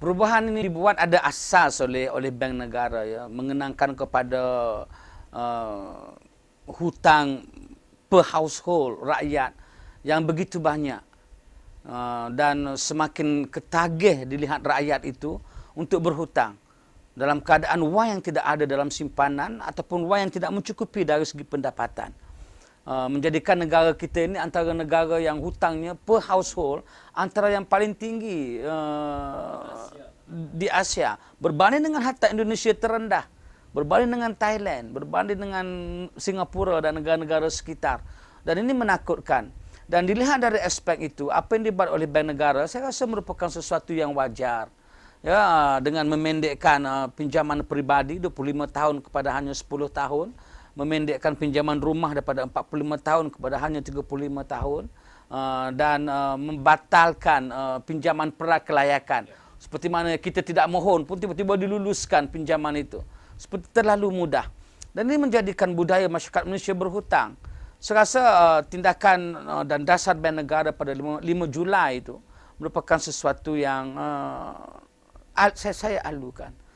Perubahan ini dibuat ada asas oleh oleh bank negara ya mengenangkan kepada uh, hutang per household rakyat yang begitu banyak uh, dan semakin ketagih dilihat rakyat itu untuk berhutang dalam keadaan wang yang tidak ada dalam simpanan ataupun wang yang tidak mencukupi dari segi pendapatan. Uh, menjadikan negara kita ini antara negara yang hutangnya per household antara yang paling tinggi uh, Asia. di Asia berbanding dengan harta Indonesia terendah berbanding dengan Thailand berbanding dengan Singapura dan negara-negara sekitar dan ini menakutkan dan dilihat dari aspek itu apa yang dibuat oleh bank negara saya rasa merupakan sesuatu yang wajar ya dengan memendekkan uh, pinjaman peribadi 25 tahun kepada hanya 10 tahun memendekkan pinjaman rumah daripada 45 tahun kepada hanya 35 tahun uh, dan uh, membatalkan uh, pinjaman prakelayakan. Seperti mana kita tidak mohon pun tiba-tiba diluluskan pinjaman itu. Seperti terlalu mudah. Dan ini menjadikan budaya masyarakat Malaysia berhutang. Saya rasa uh, tindakan uh, dan dasar bank negara pada 5, 5 Julai itu merupakan sesuatu yang uh, saya, saya alukan.